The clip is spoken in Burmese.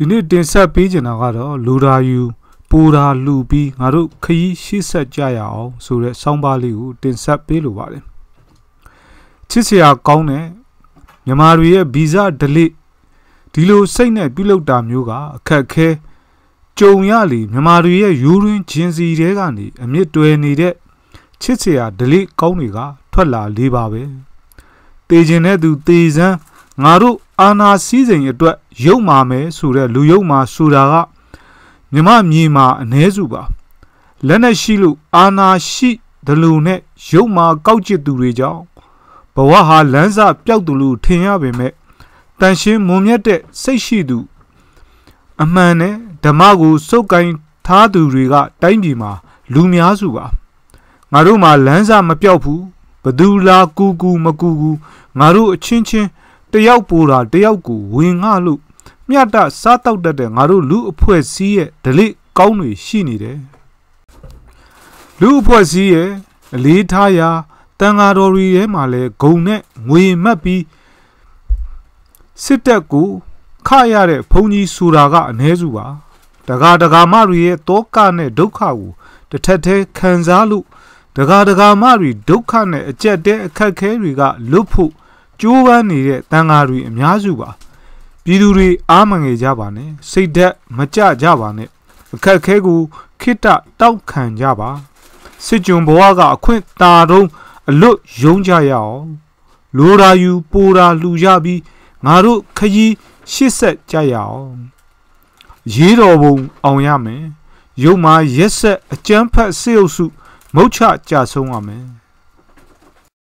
ဒီနေ့တင်ဆက်ပေးချင်တာကတော့လူဓာယူပူဓာလူပြီးငါတို့ခရီးရှေ့ဆက်ကြရအောင်ဆိုတဲ့ဆောင်းပါးလေးကိုတင်ဆက်ပေးလိုပါတယ်ချစ်စရာကောင်းတဲ့မြန်မာတွေရဲ့ဗီဇ delay ဒီလိုစိတ်နဲ့ပြုလုပ်တာမျိုးကအခက်ခဲကြုံရလေမြန်မာတွေရဲ့ရိုးရင်းချင်းစီတဲကနေအမြင့်တွယ်နေတဲ့ချစ်စရာ delay ကောင်းတွေကထွက်လာလေးပါပဲတေခြင်းတဲ့သူတေစမ်းငါတို့အာနာစီးစိမ်အတွက်ရုပ်မာမယ်ဆိုတဲ့လူရုပ်မာဆိုတာကမြမမြေမှာအ ਨੇ စုပါလက်နဲ့ရှိလို့အာနာရှိဒလူနဲ့ရုပ်မာကောက်ကျစ်သူတွေကြောင့်ဘဝဟာလမ်းစပျောက်သူလို့ထင်ရပေမဲ့တန်ရှင်းမွန်မြတ်တဲ့စိတ်ရှိသူ အမှန်နဲ့ဓမ္မကိုစုပ်ကိုင်ထားသူတွေက တိုင်းပြည်မှာ လူများစုပါငါတို့မှာလမ်းစမပျောက်ဘူးဘသူလာကူကူမကူကူငါတို့အချင်းချင်းတယောက်ပိုတာတယောက်ကိုဝင်ငှလို့မြတ်တစားတောက်တတ်တဲ့ငါတို့လူအဖွဲ့စည်းရဲ့ဓလိကောင်းတွေရှိနေတယ်လူအဖွဲ့စည်းရဲ့အလေးထားရာတန်ဃာတော်တွေထဲမှာလဲဂုံနဲ့ငွေမှတ်ပြီးစစ်တပ်ကိုခရရတဲ့ဘုံကြီးဆိုတာကအ ਨੇ စုပါတကာတကာမတွေရဲ့တောကနဲ့ဒုက္ခကိုတစ်ထက်သေးခံစားလို့တကာတကာမတွေဒုက္ခနဲ့အကြက်တဲအခက်ခဲတွေကလွတ်ဖို့ကြိုးပမ်းနေတဲ့တန်ဃာတွေအများစုပါပြည်သူတွေအားမငယ်ကြပါနဲ့စိတ်ဓာတ်မကြကြပါနဲ့အခက်ခဲကိုခိတတောက်ခံကြပါစစ်ကြုံဘဝကအခွင့်တာတုံးအလွတ်ယုံကြရအောင်လိုရာယူပိုရာလှူကြပြီးငါတို့ခရီးရှစ်ဆက်ကြရအောင်ရေးတော်ပုံအောင်ရမယ်ရုပ်မာရက်ဆက်အကျန်းဖတ်စေုပ်စု မုတ်ချကြဆုံးရမယ်